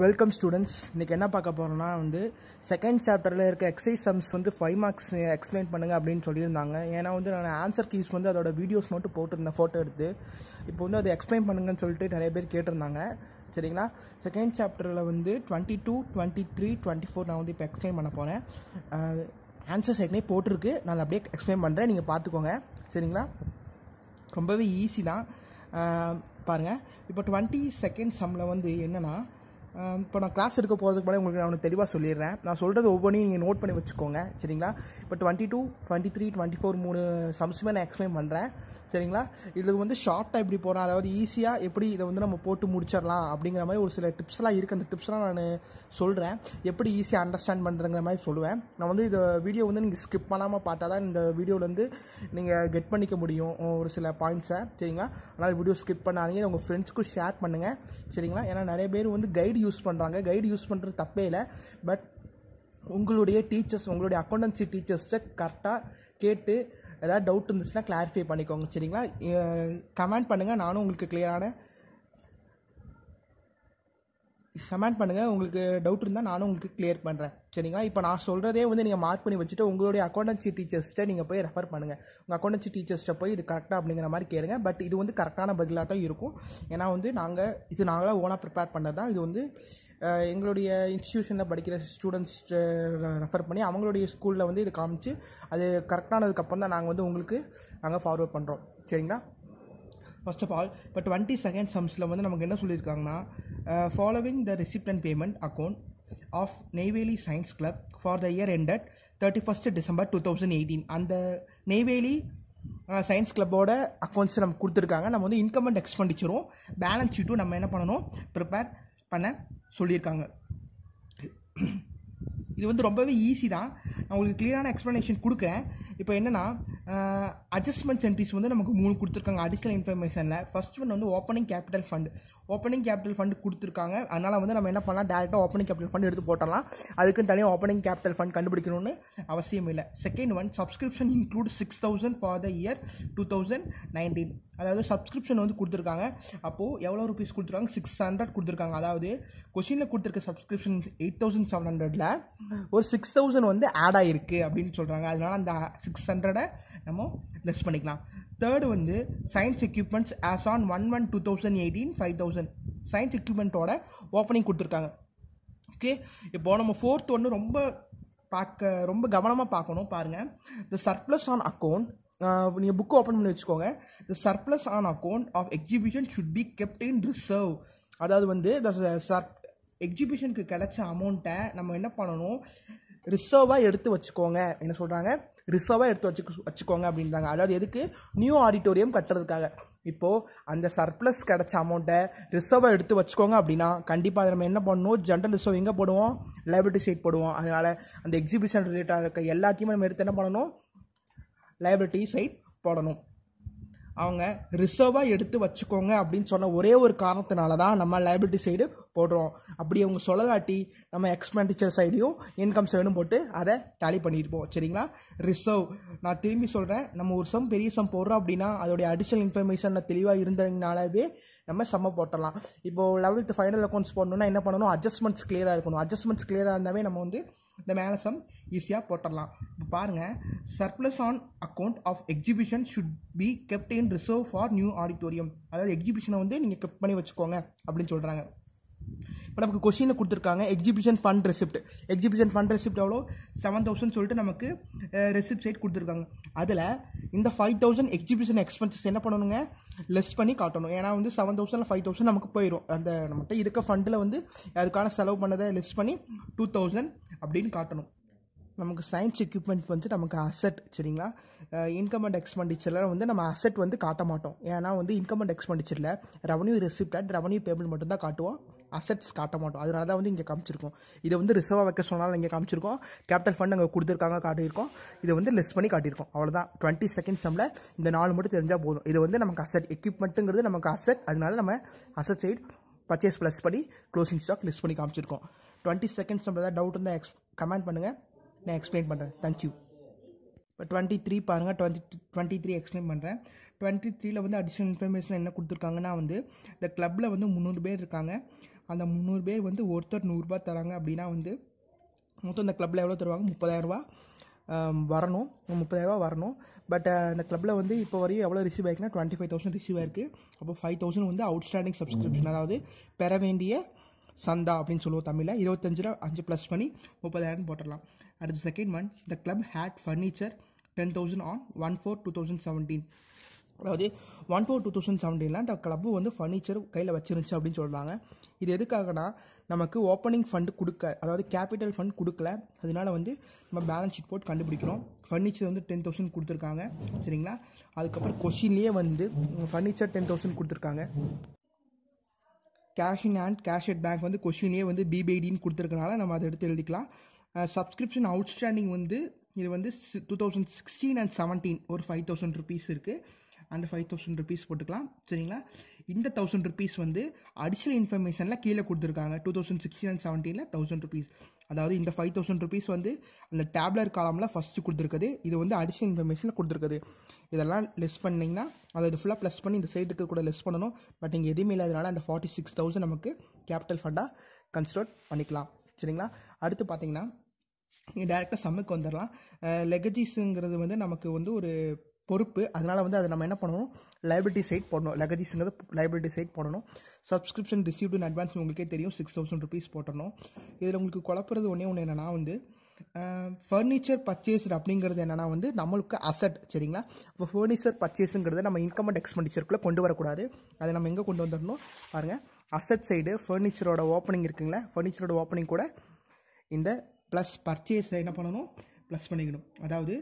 welcome students இன்றைக்கி என்ன பார்க்க போகிறோம்னா வந்து செகண்ட் சாப்டரில் இருக்க எக்ஸைஸ் சம்ஸ் வந்து ஃபைவ் மார்க்ஸ் எக்ஸ்பிளைன் பண்ணுங்கள் அப்படின்னு சொல்லியிருந்தாங்க ஏன்னா வந்து நான் ஆன்சர் கீஸ் வந்து அதோட வீடியோஸ் மட்டும் போட்டிருந்தேன் ஃபோட்டோ எடுத்து இப்போ வந்து அதை எக்ஸ்பிளைன் பண்ணுங்கன்னு சொல்லிட்டு நிறைய பேர் கேட்டிருந்தாங்க சரிங்களா செகண்ட் சாப்டரில் வந்து twenty two twenty three twenty four நான் வந்து இப்போ எக்ஸ்பிளைன் பண்ண போகிறேன் ஆன்சர் ஏற்கனவே போட்டிருக்கு நான் அப்படியே எக்ஸ்பிளைன் பண்ணுறேன் நீங்கள் பார்த்துக்கோங்க சரிங்களா ரொம்பவே ஈஸி தான் பாருங்கள் இப்போ டுவெண்ட்டி செகண்ட் சம்மில் வந்து என்னென்னா இப்போ நான் கிளாஸ் எடுக்க போகிறதுக்கு முன்னாடி உங்களுக்கு நான் தெளிவாக சொல்லிடுறேன் நான் சொல்கிறது ஒவ்வொன்றையும் நீங்கள் நோட் பண்ணி வச்சுக்கோங்க சரிங்களா இப்போ twenty two twenty three twenty four மூணு சம்ஸுமே நான் எக்ஸ்பிளைன் பண்ணுறேன் சரிங்களா இதுக்கு வந்து ஷார்ட்டாக எப்படி போகிறோம் அதாவது ஈஸியாக எப்படி இதை வந்து நம்ம போட்டு முடிச்சிடலாம் அப்படிங்கிற மாதிரி ஒரு சில டிப்ஸ்லாம் இருக்குது அந்த டிப்ஸ்லாம் நான் சொல்கிறேன் எப்படி ஈஸியாக அண்டர்ஸ்டாண்ட் பண்ணுறங்கிற மாதிரி சொல்லுவேன் நான் வந்து இந்த வீடியோ வந்து நீங்கள் ஸ்கிப் பண்ணாமல் பார்த்தா தான் இந்த வீடியோவிலேருந்து நீங்கள் கெட் பண்ணிக்க முடியும் ஒரு சில பாயிண்ட்ஸை சரிங்களா அதனால் வீடியோ ஸ்கிப் பண்ணாதீங்க உங்கள் ஃப்ரெண்ட்ஸ்க்கும் ஷேர் பண்ணுங்கள் சரிங்களா ஏன்னா நிறைய பேர் வந்து கைடு யூஸ் பண்ணுறாங்க கைடு யூஸ் பண்ணுறது தப்பே இல்லை பட் உங்களுடைய டீச்சர்ஸ் உங்களுடைய அக்கௌண்டன்சி டீச்சர்ஸை கரெக்டாக கேட்டு ஏதாவது டவுட் இருந்துச்சுன்னா கிளாரிஃபை பண்ணிக்கோங்க சரிங்களா கமெண்ட் பண்ணுங்கள் நானும் உங்களுக்கு கிளியரான கமெண்ட் பண்ணுங்கள் உங்களுக்கு டவுட் இருந்தால் நானும் உங்களுக்கு கிளியர் பண்ணுறேன் சரிங்களா இப்போ நான் சொல்கிறதே வந்து நீங்கள் மார்க் பண்ணி வச்சுட்டு உங்களுடைய அக்கௌண்டன்சி டீச்சர்ஸ்கிட்ட நீங்கள் போய் ரெஃபர் பண்ணுங்கள் உங்கள் அக்கௌண்டன்சி டீச்சர்ஸ்கிட்ட போய் இது கரெக்டாக அப்படிங்கிற மாதிரி கேளுங்க பட் இது வந்து கரெக்டான பதிலாக தான் இருக்கும் ஏன்னா வந்து நாங்கள் இது நாங்களாக ஓனாக ப்ரிப்பேர் பண்ணது தான் இது வந்து எங்களுடைய இன்ஸ்டியூஷனில் படிக்கிற ஸ்டூடெண்ட்ஸ் ரெஃபர் பண்ணி அவங்களுடைய ஸ்கூலில் வந்து இது காமிச்சு அது கரெக்டானதுக்கப்புறம் தான் நாங்கள் வந்து உங்களுக்கு நாங்கள் ஃபார்வர்ட் பண்ணுறோம் சரிங்களா ஃபர்ஸ்ட் ஆஃப் ஆல் இப்போ டுவெண்ட்டி செகண்ட் சம்ஸில் வந்து நமக்கு என்ன சொல்லியிருக்காங்கன்னா following the receipt and payment account of Neyveli science club for the year ended thirty first December two thousand eighteen அந்த நெய்வேலி சயின்ஸ் கிளப்போட அக்கௌண்ட்ஸ் நம்ம கொடுத்துருக்காங்க நம்ம வந்து இன்கம் அண்ட் எக்ஸ்பெண்டிச்சரும் பேலன்ஸ் ஷீட்டும் நம்ம என்ன பண்ணணும் ப்ரிப்பேர் பண்ண சொல்லியிருக்காங்க இது வந்து ரொம்பவே ஈஸி தான் நான் உங்களுக்கு க்ளியரான எக்ஸ்ப்ளனேஷன் கொடுக்குறேன் இப்போ என்னென்னா அட்ஜஸ்ட்மெண்ட் சென்ட்ரிஸ் வந்து நமக்கு மூணு கொடுத்துருக்காங்க அடிஷ்னல் இன்ஃபர்மேஷனில் ஃபஸ்ட் ஒன் வந்து opening capital fund opening capital fund கொடுத்துருக்காங்க அதனால் வந்து நம்ம என்ன பண்ணலாம் டேரெக்டாக ஓப்பனிங் கேபிட்டல் ஃபண்ட் எடுத்து போட்டலாம் அதுக்குன்னு தனியாக ஓப்பனிங் கேபிட்டல் ஃபண்ட் கண்டுபிடிக்கணும்னு அவசியம் இல்லை second one subscription include six thousand for the year two thousand nineteen அதாவது சப்ஸ்கிரிப்ஷன் வந்து கொடுத்துருக்காங்க அப்போது எவ்வளோ ருபீஸ் கொடுத்துருக்காங்க சிக்ஸ் ஹண்ட்ரட் கொடுத்துருக்காங்க அதாவது கொஷினில் கொடுத்துருக்க சப்ஸ்கிரிப்ஷன் எயிட் தௌசண்ட் செவன் ஹண்ட்ரடில் ஒரு சிக்ஸ் தௌசண்ட் வந்து ஆட் ஆகிருக்கு அப்படின்னு சொல்கிறாங்க அதனால் அந்த சிக்ஸ் ஹண்ட்ரடை நம்ம லெஸ் பண்ணிக்கலாம் தேர்டு வந்து science equipments as on one one two thousand eighteen five thousand science எக்யூப்மெண்ட்டோட ஓப்பனிங் கொடுத்துருக்காங்க ஓகே இப்போ நம்ம ஃபோர்த் ஒன்று ரொம்ப பார்க்க ரொம்ப கவனமாக பார்க்கணும் பாருங்கள் த சர்ப்ளஸ் ஆன் அக்கௌண்ட் நீங்கள் புக்கு ஓப்பன் பண்ணி வச்சுக்கோங்க the surplus on account of exhibition should be kept in reserve அதாவது வந்து த சர் எக்ஸிபிஷனுக்கு கிடைச்ச அமௌண்ட்டை நம்ம என்ன பண்ணணும் ரிசர்வாக எடுத்து வச்சுக்கோங்க என்ன சொல்கிறாங்க ரிசர்வாக எடுத்து வச்சு வச்சுக்கோங்க அப்படின்றாங்க அதாவது எதுக்கு நியூ ஆடிட்டோரியம் கட்டுறதுக்காக இப்போது அந்த சர்ப்ளஸ் கிடச்ச அமௌண்ட்டை ரிசர்வாக எடுத்து வச்சுக்கோங்க அப்படின்னா கண்டிப்பாக அதை நம்ம என்ன பண்ணணும் ஜென்ரல் ரிசர்வ் எங்கே போடுவோம் லைப்ரரி சைட் போடுவோம் அதனால் அந்த எக்ஸிபிஷன் ரிலேட்டாக இருக்க எல்லாத்தையுமே நம்ம எடுத்து என்ன பண்ணணும் லைப்ரரி சைட் போடணும் அவங்க ரிசர்வாக எடுத்து வச்சுக்கோங்க அப்படின்னு சொன்ன ஒரே ஒரு காரணத்தினால தான் நம்ம லைபிலிட்டி சைடு போடுறோம் அப்படி அவங்க சொல்லலாட்டி நம்ம எக்ஸ்பெண்டிச்சர் சைடையும் இன்கம் சைடும் போட்டு அதை டேலி பண்ணியிருப்போம் சரிங்களா ரிசர்வ் நான் திரும்பி சொல்கிறேன் நம்ம ஒரு சம் பெரிய சம் போடுறோம் அப்படின்னா அதோடைய அடிஷனல் இன்ஃபர்மேஷன் தெளிவாக இருந்ததுனாலவே நம்ம செம்ம போட்டலாம் இப்போது லெவல்த்து ஃபைனல் அக்கௌண்ட்ஸ் போடணுன்னா என்ன பண்ணணும் அட்ஜஸ்ட்மெண்ட்ஸ் கிளியராக இருக்கணும் அட்ஜஸ்ட்மெண்ட்ஸ் கிளியராக இருந்தாவே நம்ம வந்து இந்த மேலசம் ஈஸியாக போட்டுடலாம் இப்போ பாருங்கள் surplus on account of exhibition should be kept in reserve for new auditorium அதாவது எக்ஸிபிஷனை வந்து நீங்கள் கெப்ட் பண்ணி வச்சுக்கோங்க அப்படின்னு சொல்கிறாங்க இப்போ நமக்கு கொஸ்டினை கொடுத்துருக்காங்க exhibition fund receipt exhibition fund receipt எவ்வளோ செவன் தௌசண்ட் சொல்லிட்டு நமக்கு ரெசிப்ட் சைட் கொடுத்துருக்காங்க அதில் இந்த ஃபைவ் தௌசண்ட் எக்ஸிபிஷன் எக்ஸ்பென்சஸ் என்ன பண்ணணுங்க லெஸ் பண்ணி காட்டணும் ஏன்னா வந்து செவன் தௌசண்ட் ஃபைவ் தௌசண்ட் நமக்கு போயிடும் அந்த நம்மகிட்ட இருக்க ஃபண்டில் வந்து அதுக்கான செலவு பண்ணதை லெஸ் பண்ணி டூ தௌசண்ட் அப்படின்னு காட்டணும் நமக்கு சயின்ஸ் எக்யூப்மெண்ட் வந்து நமக்கு அசட் சரிங்களா இன்கம் அண்ட் எக்ஸ்பெண்டிச்சர்லாம் வந்து நம்ம அசட் வந்து காட்ட மாட்டோம் ஏன்னா வந்து இன்கம் அண்ட் எக்ஸ்பெண்டிச்சரில் revenue receipt and revenue payment மட்டும்தான் காட்டுவோம் அசட்ஸ் காட்ட மாட்டோம் அதனால தான் வந்து இங்கே காமிச்சிருக்கோம் இதை வந்து ரிசர்வாக வைக்க சொன்னாலும் இங்கே காமிச்சிருக்கோம் கேபிட்டல் ஃபண்ட் அங்கே கொடுத்துருக்காங்க காட்டியிருக்கோம் இதை வந்து லெஸ் பண்ணி காட்டியிருக்கோம் அவ்வளோதான் டுவெண்ட்டி செகண்ட் சம்மில் இந்த நாலு மட்டும் தெரிஞ்சால் போதும் இது வந்து நமக்கு அசட் எக்யூப்மெண்ட்டுங்கிறது நமக்கு அசட் அதனால நம்ம அசட் சைடு பர்ச்சேஸ் ப்ளஸ் பண்ணி க்ளோசிங் ஸ்டாக் லிஸ்ட் பண்ணி காமிச்சிருக்கோம் டுவெண்ட்டி செகண்ட்ஸ் ஏதாவது டவுட் இருந்தால் எக்ஸ் கமெண்ட் பண்ணுங்கள் நான் எக்ஸ்பிளைன் பண்ணுறேன் தேங்க்யூ இப்போ டுவெண்ட்டி த்ரீ பாருங்கள் டுவெண்ட்டி டுவெண்ட்டி த்ரீ எக்ஸ்பிளைன் பண்ணுறேன் டுவெண்ட்டி த்ரீயில் வந்து அடிஷ்னல் இன்ஃபர்மேஷன் என்ன கொடுத்துருக்காங்கன்னா வந்து இந்த கிளப்பில் வந்து முந்நூறு பேர் இருக்காங்க அந்த முந்நூறு பேர் வந்து ஒருத்தர் நூறுரூபா தராங்க அப்படின்னா வந்து மொத்தம் இந்த கிளப்பில் எவ்வளோ தருவாங்க முப்பதாயிரரூபா வரணும் முப்பதாயிரரூபா வரணும் பட் அந்த கிளப்பில் வந்து இப்போ வரையும் எவ்வளோ ரிசீவ் ஆகிருக்குன்னா டுவெண்ட்டி ஃபைவ் தௌசண்ட் ரிசீவ் ஆயிருக்கு அப்போ ஃபைவ் தௌசண்ட் வந்து அவுட்ஸ்டாண்டிங் சப்ஸ்கிரிப்ஷன் அதாவது பெற வேண்டிய சந்தா அப்படின்னு சொல்லுவோம் தமிழில் இருபத்தஞ்சு ரூபா அஞ்சு ப்ளஸ் பண்ணி முப்பதாயிரம் போட்டுடலாம் அடுத்த second one the club had furniture ten thousand on one four two thousand seventeen அதாவது ஒன் ஃபோர் டூ தௌசண்ட் செவன்டீனில் அந்த கிளப்பு வந்து ஃபர்னிச்சர் கையில் வச்சிருந்துச்சு அப்படின்னு சொல்கிறாங்க இது எதுக்காகனா நமக்கு ஓப்பனிங் ஃபண்டு கொடுக்க அதாவது கேபிட்டல் ஃபண்ட் கொடுக்கல அதனால வந்து நம்ம பேலன்ஸ் ஷீட் போட்டு கண்டுபிடிக்கிறோம் ஃபர்னிச்சர் வந்து டென் தௌசண்ட் கொடுத்துருக்காங்க சரிங்களா அதுக்கப்புறம் கொஷின்லேயே வந்து ஃபர்னிச்சர் டென் தௌசண்ட் கொடுத்துருக்காங்க cash in and cash at bank வந்து கொஷின்லேயே வந்து பிபிஐடின்னு கொடுத்துருக்கனால நம்ம அதை எடுத்து எழுதிக்கலாம் சப்ஸ்கிரிப்ஷன் அவுட்ஸ்டாண்டிங் வந்து இது வந்து two thousand sixteen and seventeen ஒரு ஃபைவ் தௌசண்ட் ருபீஸ் இருக்குது அந்த ஃபைவ் தௌசண்ட் ருபீஸ் போட்டுக்கலாம் சரிங்களா இந்த தௌசண்ட் ருபீஸ் வந்து அடிஷனல் இன்ஃபர்மேஷனில் கீழே கொடுத்துருக்காங்க டூ தௌசண்ட் சிக்ஸ்டீன் அண்ட் செவன்டீனில் தௌசண்ட் ருபீஸ் அதாவது இந்த ஃபைவ் தௌசண்ட் ருபீஸ் வந்து அந்த டேப்லர் காலமில் ஃபஸ்ட்டு கொடுத்துருக்குது இது வந்து அடிஷனல் இன்ஃபர்மேஷன் கொடுத்துருக்குது இதெல்லாம் லெஸ் பண்ணிங்கன்னா அதை இது ஃபுல்லாக ப்ளஸ் பண்ணி இந்த சைட்டுக்கு கூட லெஸ் பண்ணணும் பட் இங்கே எதுவுமே இல்லாதனால அந்த ஃபார்ட்டி சிக்ஸ் தௌசண்ட் நமக்கு கேபிட்டல் ஃபண்டாக கன்சிடர் பண்ணிக்கலாம் சரிங்களா அடுத்து பார்த்தீங்கன்னா நீங்கள் டேரெக்டாக சம்முக்கு வந்துடலாம் லெகஜிஸுங்கிறது வந்து நமக்கு வந்து ஒரு பொறுப்பு அதனால் வந்து அதை நம்ம என்ன பண்ணணும் லைபிலிட்டி சைட் போடணும் லெகஜிஸுங்கிறது லைபிலிட்டி சைட் போடணும் சப்ஸ்கிரிப்ஷன் ரிசீவ்டு அட்வான்ஸ் உங்களுக்கே தெரியும் சிக்ஸ் தௌசண்ட் ருபீஸ் போட்டணும் இதில் உங்களுக்கு குழப்பறது ஒன்றே ஒன்று என்னென்னா வந்து ஃபர்னிச்சர் பர்ச்சேஸர் அப்படிங்கிறது என்னென்னா வந்து நம்மளுக்கு அசட் சரிங்களா இப்போ ஃபர்னிச்சர் பர்ச்சேஸுங்கிறத நம்ம இன்கம் அண்ட் எக்ஸ்பெண்டிச்சருக்குள்ளே கொண்டு வரக்கூடாது அதை நம்ம எங்கே கொண்டு வந்துடணும் பாருங்கள் அசட் சைடு ஃபர்னிச்சரோட ஓப்பனிங் இருக்குங்களா ஃபர்னிச்சரோட ஓப்பனிங் கூட இந்த ப்ளஸ் பர்ச்சேஸை என்ன பண்ணணும் ப்ளஸ் பண்ணிக்கணும் அதாவது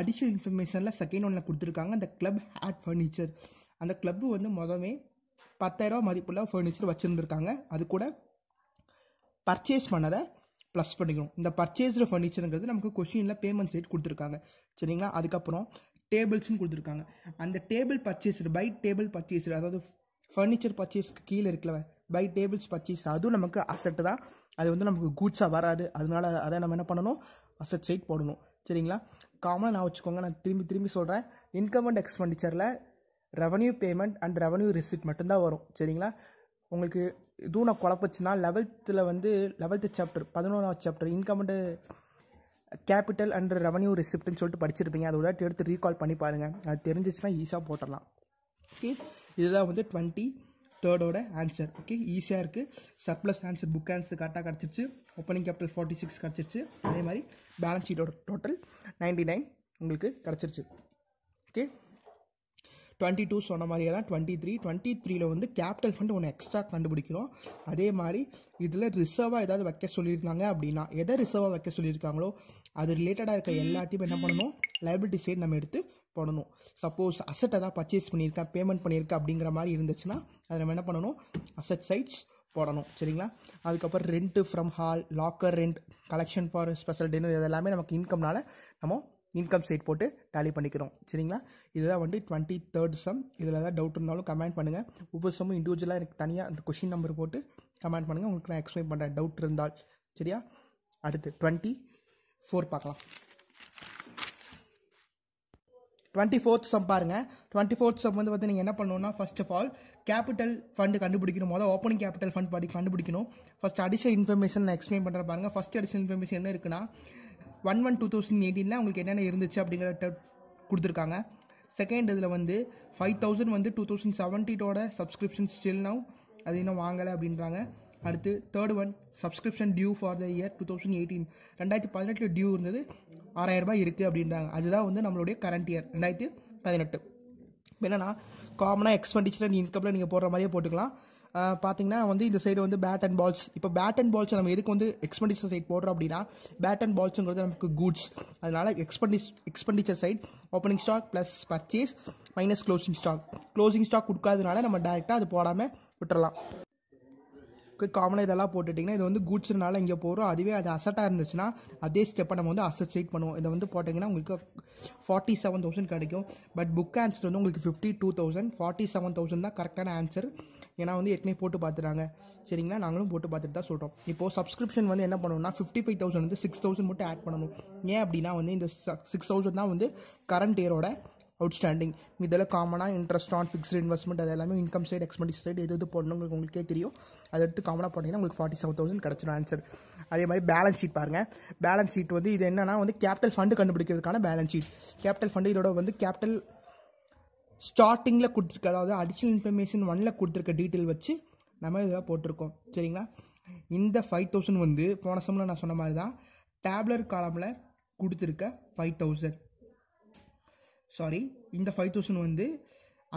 அடிஷ்னல் இன்ஃபர்மேஷனில் செகண்ட் ஒன்ல கொடுத்துருக்காங்க அந்த கிளப் ஹேட் ஃபர்னிச்சர் அந்த கிளப்பு வந்து மொதமே பத்தாயிரரூவா மதிப்புள்ள ஃபர்னிச்சர் வச்சுருந்துருக்காங்க அது கூட பர்ச்சேஸ் பண்ணதை ப்ளஸ் பண்ணிக்கணும் இந்த பர்ச்சேஸ்டு ஃபர்னிச்சருங்கிறது நமக்கு கொஷினில் பேமெண்ட் சைட் கொடுத்துருக்காங்க சரிங்களா அதுக்கப்புறம் டேபிள்ஸ்னு கொடுத்துருக்காங்க அந்த table purchased by table purchased அதாவது ஃபர்னிச்சர் பர்ச்சேஸ்க்கு கீழே இருக்கல பை டேபிள்ஸ் பர்ச்சேஸ் அதுவும் நமக்கு அசட்டு தான் அது வந்து நமக்கு கூட்ஸாக வராது அதனால அதை நம்ம என்ன பண்ணணும் அசட் சைட் போடணும் சரிங்களா காமனாக நான் வச்சுக்கோங்க நான் திரும்பி திரும்பி சொல்கிறேன் இன்கம் அண்ட் எக்ஸ்பெண்டிச்சரில் revenue payment and revenue receipt மட்டும்தான் வரும் சரிங்களா உங்களுக்கு இதுவும் நான் குழப்பச்சுன்னா லெவல்த்தில் வந்து லெவல்த்து சாப்டர் பதினொன்றாவது chapter income and capital and revenue ரிசிப்ட்னு சொல்லிட்டு படிச்சிருப்பீங்க அதை விட எடுத்து ரீகால் பண்ணி பாருங்கள் அது தெரிஞ்சிச்சுன்னா ஈஸியாக போட்டுடலாம் ஓகே இதுதான் வந்து டுவெண்ட்டி தேர்டோட ஆன்சர் ஓகே ஈஸியாக இருக்குது சர்ப்ளஸ் ஆன்சர் புக் ஆன்சர் கரெக்டாக கிடச்சிருச்சு ஓப்பனிங் கேபிட்டல் ஃபார்ட்டி சிக்ஸ் கிடச்சிருச்சு அதே மாதிரி பேலன்ஸ் ஷீட்டோட டோட்டல் நைன்டி நைன் உங்களுக்கு கிடச்சிருச்சு ஓகே டுவெண்ட்டி டூ சொன்ன மாதிரியே தான் டுவெண்ட்டி த்ரீ டுவெண்ட்டி த்ரீல வந்து கேபிட்டல் ஃபண்ட் ஒன்று எக்ஸ்ட்ரா கண்டுபிடிக்கிறோம் அதே மாதிரி இதில் ரிசர்வாக ஏதாவது வைக்க சொல்லியிருந்தாங்க அப்படின்னா எதை ரிசர்வாக வைக்க சொல்லியிருக்காங்களோ அது ரிலேட்டடாக இருக்க எல்லாத்தையும் என்ன பண்ணணும் லைபிலிட்டி சைட் நம்ம எடுத்து பண்ணணும் சப்போஸ் அசட் ஏதாவது பர்ச்சேஸ் பண்ணியிருக்கேன் பேமெண்ட் பண்ணியிருக்கேன் அப்படிங்கிற மாதிரி இருந்துச்சுன்னா அதை நம்ம என்ன பண்ணணும் அசட் சைட்ஸ் போடணும் சரிங்களா அதுக்கப்புறம் rent from hall locker rent collection for special dinner இதெல்லாமே நமக்கு இன்கம்னால நம்ம இன்கம் சைட் போட்டு டேலி பண்ணிக்கிறோம் சரிங்களா இதுதான் வந்து டுவெண்ட்டி தேர்ட் சம் இதில் ஏதாவது டவுட் இருந்தாலும் கமெண்ட் பண்ணுங்கள் ஒவ்வொரு சமும் இண்டிவிஜுவலாக எனக்கு தனியாக அந்த கொஷின் நம்பர் போட்டு கமெண்ட் பண்ணுங்கள் உங்களுக்கு நான் எக்ஸ்பிளைன் பண்ணுறேன் டவுட் இருந்தால் சரியா அடுத்து டுவெண்ட்டி ஃபோர் பார்க்கலாம் டுவெண்ட்டி ஃபோர்த் சம் பாருங்க டுவெண்ட்டி ஃபோர்த் சம் வந்து வந்து நீங்கள் என்ன பண்ணணும்னா first of all capital fund கண்டுபிடிக்கணும் முதல்ல ஓப்பனிங் கேபிட்டல் ஃபண்ட் படி கண்டுபிடிக்கணும் ஃபர்ஸ்ட் அடிஷனல் இன்ஃபர்மேஷன் நான் எக்ஸ்பிளைன் பண்ணுற பாருங்க ஃபர்ஸ்ட் அடிஷனல் இன்ஃபர்மேஷன் என்ன இருக்குன்னா ஒன் ஒன் டூ தௌசண்ட் எயிட்டீனில் உங்களுக்கு என்னென்ன இருந்துச்சு அப்படிங்கிற கொடுத்துருக்காங்க செகண்ட் இதில் வந்து ஃபைவ் தௌசண்ட் வந்து டூ தௌசண்ட் செவன்ட்டீனோட சப்ஸ்கிரிப்ஷன்ஸ் ஸ்டில் நவ் அது இன்னும் வாங்கலை அப்படின்றாங்க அடுத்து third one subscription due for the year two thousand eighteen ரெண்டாயிரத்தி பதினெட்டில் டியூ இருந்தது ஆறாயிரரூபா இருக்குது அப்படின்றாங்க அதுதான் வந்து நம்மளுடைய கரண்ட் இயர் ரெண்டாயிரத்தி பதினெட்டு என்னென்னா காமனாக எக்ஸ்பெண்டிச்சர் நீ இன்கம்ல நீங்கள் போடுற மாதிரியே போட்டுக்கலாம் பார்த்தீங்கன்னா வந்து இந்த சைடு வந்து பேட் அண்ட் பால்ஸ் இப்போ பேட் அண்ட் பால்ஸ் நம்ம எதுக்கு வந்து எக்ஸ்பெண்டிச்சர் சைட் போடுறோம் அப்படின்னா பேட் அண்ட் பால்ஸுங்கிறது நமக்கு குட்ஸ் அதனால் expenditure expenditure side opening stock plus purchase minus closing stock closing stock கொடுக்காதனால நம்ம டேரெக்டாக அது போடாமல் விட்டுறலாம் காமனாக இதெல்லாம் போட்டுட்டிங்கன்னா இது வந்து குட்ஸ்னால இங்கே போகிறோம் அதுவே அது அசட்டாக இருந்துச்சுன்னா அதே ஸ்டெப்பை நம்ம வந்து அசட் செய்ட் பண்ணுவோம் இதை வந்து போட்டிங்கன்னா உங்களுக்கு ஃபார்ட்டி செவன் தௌசண்ட் கிடைக்கும் பட் புக் ஆன்சர் வந்து உங்களுக்கு fifty two thousand forty seven thousand தான் கரெக்டான ஆன்சர் ஏன்னா வந்து ஏற்கனவே போட்டு பார்த்துறாங்க சரிங்களா நாங்களும் போட்டு பார்த்துட்டு தான் சொல்கிறோம் இப்போது சப்ஸ்கிரிப்ஷன் வந்து என்ன பண்ணணும்னா ஃபிஃப்டி ஃபைவ் தௌசண்ட் வந்து சிக்ஸ் தௌசண்ட் மட்டும் ஆட் பண்ணணும் ஏன் அப்படின்னா வந்து இந்த சிக்ஸ் தௌசண்ட் தான் வந்து கரண்ட் இயரோட அவுட்ஸ்டாண்டிங் இதெல்லாம் காமனாக இன்ட்ரெஸ்ட் ஆன் ஃபிக்ஸ்ட் இன்வெஸ்ட்மெண்ட் அது எல்லாமே இன்கம் சைட் எக்ஸ்பென்டிஸ் சைடு எது எது போடணுங்க உங்களுக்கே தெரியும் அதை எடுத்து காமனாக போட்டிங்கன்னா உங்களுக்கு ஃபார்ட்டி செவன் தௌசண்ட் கிடச்சிடும் ஆன்சர் அதே மாதிரி பேலன்ஸ் ஷீட் பாருங்கள் பேலன்ஸ் ஷீட் வந்து இது என்னென்னா வந்து கேபிட்டல் ஃபண்டு கண்டுபிடிக்கிறதுக்கான பேலன்ஸ் ஷீட் கேபிட்டல் ஃபண்டு இதோட வந்து கேபிட்டல் ஸ்டார்டிங்கில் கொடுத்துருக்க அதாவது அடிஷ்னல் இன்ஃபர்மேஷன் ஒனில் கொடுத்துருக்க டீட்டெயில் வச்சு நம்ம இதெல்லாம் போட்டிருக்கோம் சரிங்களா இந்த ஃபைவ் தௌசண்ட் வந்து போன சமயம் நான் சொன்ன மாதிரி தான் டேப்லர் காலமில் கொடுத்துருக்க ஃபைவ் தௌசண்ட் சாரி இந்த ஃபைவ் தௌசண்ட் வந்து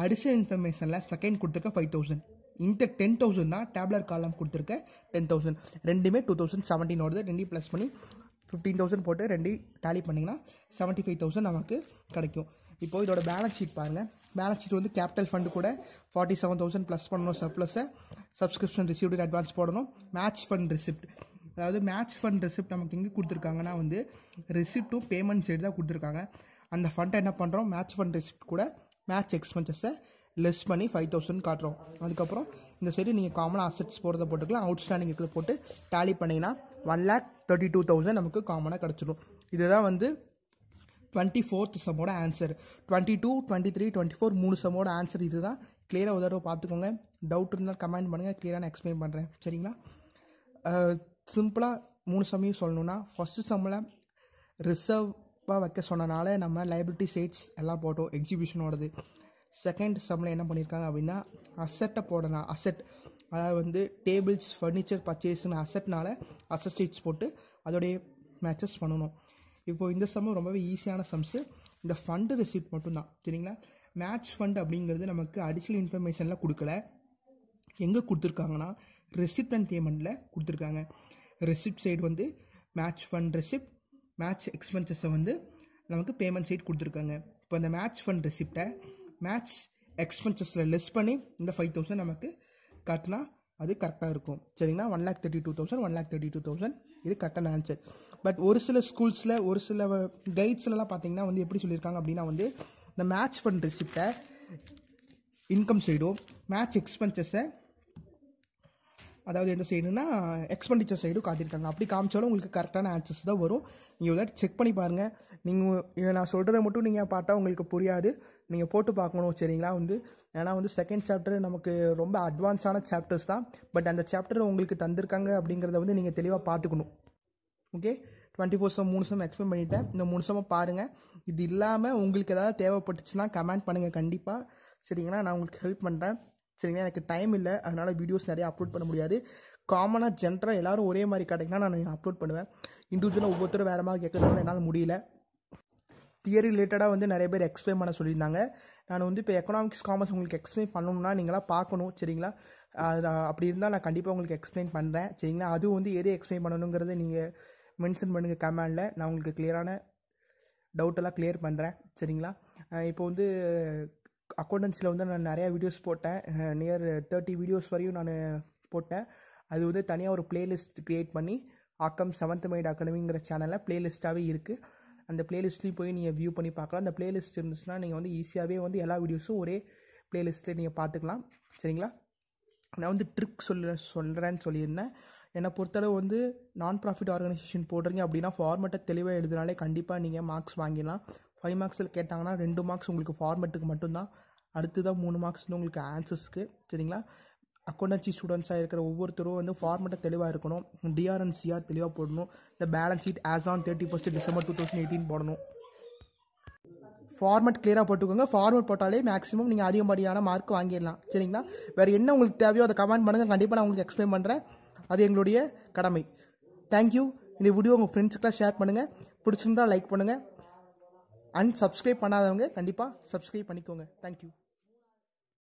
அடிஷனல் இன்ஃபர்மேஷனில் செகண்ட் கொடுத்துருக்க ஃபைவ் தௌசண்ட் இந்த டென் தௌசண்ட் தான் டேப்லர் காலம் கொடுத்துருக்க டென் தௌசண்ட் ரெண்டுமே டூ தௌசண்ட் செவன்டீனோடது ரெண்டையும் ப்ளஸ் பண்ணி ஃபிஃப்டீன் தௌசண்ட் போட்டு ரெண்டு டேலி பண்ணிங்கன்னா செவன்ட்டி ஃபைவ் தௌசண்ட் நமக்கு கிடைக்கும் இப்போது இதோட பேலன்ஸ் ஷீட் பாருங்கள் பேலன்ஸ் ஷீட் வந்து கேபிட்டல் ஃபண்டு கூட ஃபார்ட்டி செவன் தௌசண்ட் ப்ளஸ் பண்ணணும் சப்ளஸை சப்ஸ்கிரிப்ஷன் ரிசிப்டு அட்வான்ஸ் போடணும் மேட்ச் ஃபண்ட் ரிசிப்ட் அதாவது மேட்ச் ஃபண்ட் ரிசிப்ட் நமக்கு எங்கே கொடுத்துருக்காங்கன்னா வந்து ரிசிப்ட்டும் பேமெண்ட் சைடு தான் கொடுத்துருக்காங்க அந்த ஃபண்டை என்ன பண்ணுறோம் மேட்ச் ஃபண்ட் ரிசிப்ட் கூட மேட்ச் எக்ஸ்பென்சஸை லெஸ் பண்ணி ஃபைவ் தௌசண்ட் காட்டுறோம் அதுக்கப்புறம் இந்த சைடு நீங்கள் காமனாக அசட்ஸ் போகிறத போட்டுக்கலாம் அவுட்ஸ்டாண்டிங் இருக்கிறத போட்டு டேலி பண்ணிங்கன்னா one lakh thirty two thousand நமக்கு காமனாக கிடச்சிடும் இதுதான் வந்து டுவெண்ட்டி ஃபோர்த் சம்மோட answer twenty two twenty three twenty four மூணு சம்மோட ஆன்சர் இது தான் கிளியராக ஒரு தடவை பார்த்துக்கோங்க டவுட் இருந்தால் கமெண்ட் பண்ணுங்கள் கிளியராக நான் எக்ஸ்பிளைன் பண்ணுறேன் சரிங்களா சிம்பிளாக மூணு சம்மையும் சொல்லணுன்னா ஃபஸ்ட்டு சம்மில் ரிசர்வ் தப்பாக வைக்க சொன்னனால நம்ம லைபிலிட்டி சைட்ஸ் எல்லாம் போட்டோம் எக்ஸிபிஷனோடது செகண்ட் சம்மில் என்ன பண்ணியிருக்காங்க அப்படின்னா அசட்டை போடணும் அசட் அதாவது வந்து டேபிள்ஸ் ஃபர்னிச்சர் பர்ச்சேஸ்னு அசட்னால அசட் சைட்ஸ் போட்டு அதோடைய மேட்சஸ் பண்ணணும் இப்போது இந்த சம்மும் ரொம்பவே ஈஸியான சம்ஸு இந்த ஃபண்டு மட்டும் மட்டும்தான் சரிங்களா மேட்ச் ஃபண்ட் அப்படிங்கிறது நமக்கு அடிஷ்னல் இன்ஃபர்மேஷன்லாம் கொடுக்கல எங்கே கொடுத்துருக்காங்கன்னா ரெசிப்ட் அண்ட் பேமெண்ட்டில் கொடுத்துருக்காங்க ரெசிப்ட் சைடு வந்து மேட்ச் ஃபண்ட் ரெசிப்ட் மேட்ச் எக்ஸ்பென்சஸை வந்து நமக்கு பேமெண்ட் சைட் கொடுத்துருக்காங்க இப்போ அந்த மேட்ச் ஃபண்ட் ரெசிப்டை மேட்ச் எக்ஸ்பென்சஸில் லெஸ் பண்ணி இந்த ஃபைவ் தௌசண்ட் நமக்கு கட்டினா அது கரெக்டாக இருக்கும் சரிங்களா one lakh thirty two thousand one lakh thirty two thousand இது கரெக்டான ஆன்சர் பட் ஒரு சில ஸ்கூல்ஸில் ஒரு சில கைட்ஸ்லலாம் பார்த்தீங்கன்னா வந்து எப்படி சொல்லியிருக்காங்க அப்படின்னா வந்து இந்த மேட்ச் ஃபண்ட் ரெசிப்டை இன்கம் சைடோ மேட்ச் எக்ஸ்பென்சஸை அதாவது எந்த சைடுனா எக்ஸ்பெண்டிச்சர் சைடும் காட்டியிருக்காங்க அப்படி காமிச்சாலும் உங்களுக்கு கரெக்டான ஆன்சர்ஸ் தான் வரும் நீங்கள் இதை செக் பண்ணி பாருங்கள் நீங்கள் நான் சொல்கிறத மட்டும் நீங்கள் பார்த்தா உங்களுக்கு புரியாது நீங்கள் போட்டு பார்க்கணும் சரிங்களா வந்து ஏன்னா வந்து செகண்ட் சாப்டர் நமக்கு ரொம்ப அட்வான்ஸான சாப்டர்ஸ் தான் பட் அந்த சாப்டர் உங்களுக்கு தந்திருக்காங்க அப்படிங்கிறத வந்து நீங்கள் தெளிவாக பார்த்துக்கணும் ஓகே டுவெண்ட்டி ஃபோர் சம் மூணு சம் எக்ஸ்பிளைன் பண்ணிவிட்டேன் இந்த மூணு சமம் பாருங்கள் இது இல்லாமல் உங்களுக்கு ஏதாவது தேவைப்பட்டுச்சுன்னா கமெண்ட் பண்ணுங்கள் கண்டிப்பாக சரிங்களா நான் உங்களுக்கு ஹெல்ப் பண்ணுறேன் சரிங்களா எனக்கு டைம் இல்லை அதனால் வீடியோஸ் நிறையா அப்லோட் பண்ண முடியாது காமனாக ஜென்ரலாக எல்லோரும் ஒரே மாதிரி கேட்டிங்கன்னா நான் அப்லோட் பண்ணுவேன் இண்டிவிஜுவலாக ஒவ்வொருத்தரும் வேறு மாதிரி கேட்கறதுனால என்னால் முடியல தியரி ரிலேட்டடாக வந்து நிறைய பேர் எக்ஸ்பிளைன் பண்ண சொல்லியிருந்தாங்க நான் வந்து இப்போ எக்கனாமிக்ஸ் காமர்ஸ் உங்களுக்கு எக்ஸ்பிளைன் பண்ணணும்னா நீங்களாம் பார்க்கணும் சரிங்களா அது அப்படி இருந்தால் நான் கண்டிப்பாக உங்களுக்கு எக்ஸ்பிளைன் பண்ணுறேன் சரிங்களா அதுவும் வந்து எதை எக்ஸ்பிளைன் பண்ணணுங்கிறத நீங்கள் மென்ஷன் பண்ணுங்கள் கமெண்டில் நான் உங்களுக்கு கிளியரான டவுட்டெல்லாம் கிளியர் பண்ணுறேன் சரிங்களா இப்போ வந்து அக்கௌண்டன்ஸில் வந்து நான் நிறையா வீடியோஸ் போட்டேன் நியர் தேர்ட்டி வீடியோஸ் வரையும் நான் போட்டேன் அது வந்து தனியாக ஒரு பிளேலிஸ்ட் க்ரியேட் பண்ணி ஆக்கம் செவன்த் மைட் அகாடமிங்கிற சேனலில் பிளேலிஸ்ட்டாகவே இருக்குது அந்த பிளேலிஸ்ட்லேயும் போய் நீங்கள் வியூ பண்ணி பார்க்கலாம் அந்த பிளேலிஸ்ட் இருந்துச்சுன்னா நீங்கள் வந்து ஈஸியாகவே வந்து எல்லா வீடியோஸும் ஒரே பிளேலிஸ்ட்டில் நீங்கள் பார்த்துக்கலாம் சரிங்களா நான் வந்து ட்ரிக் சொல்ல சொல்கிறேன்னு சொல்லியிருந்தேன் என்னை பொறுத்தளவு வந்து நான் ப்ராஃபிட் ஆர்கனைசேஷன் போடுறீங்க அப்படின்னா ஃபார்மெட்டை தெளிவாக எழுதினாலே கண்டிப்பாக நீங்கள் மார்க்ஸ் வாங்கிடலாம் ஃபைவ் மார்க்ஸில் கேட்டாங்கன்னா ரெண்டு மார்க்ஸ் உங்களுக்கு ஃபார்மெட்டுக்கு மட்டும்தான் தான் மூணு மார்க்ஸ் வந்து உங்களுக்கு ஆன்சர்ஸ்க்கு சரிங்களா அக்கௌண்டன்சி ஸ்டூடெண்ட்ஸாக இருக்கிற ஒவ்வொருத்தரும் வந்து ஃபார்மெட்டாக தெளிவாக இருக்கணும் டிஆர்என்சிஆர் தெளிவாக போடணும் இந்த balance sheet as on thirty first December two thousand eighteen போடணும் ஃபார்மெட் கிளியராக போட்டுக்கோங்க ஃபார்மெட் போட்டாலே மேக்ஸிமம் நீங்கள் அதிகப்படியான மார்க் வாங்கிடலாம் சரிங்களா வேறு என்ன உங்களுக்கு தேவையோ அதை கமெண்ட் பண்ணுங்கள் கண்டிப்பாக நான் உங்களுக்கு எக்ஸ்பிளைன் பண்ணுறேன் அது எங்களுடைய கடமை தேங்க்யூ இந்த வீடியோ உங்கள் ஃப்ரெண்ட்ஸுக்கெலாம் ஷேர் பண்ணுங்கள் பிடிச்சிருந்தால் லைக் பண்ணுங்கள் அண்ட் சப்ஸ்கிரைப் பண்ணாதவங்க கண்டிப்பாக சப்ஸ்கிரைப் பண்ணிக்கோங்க தேங்க்யூ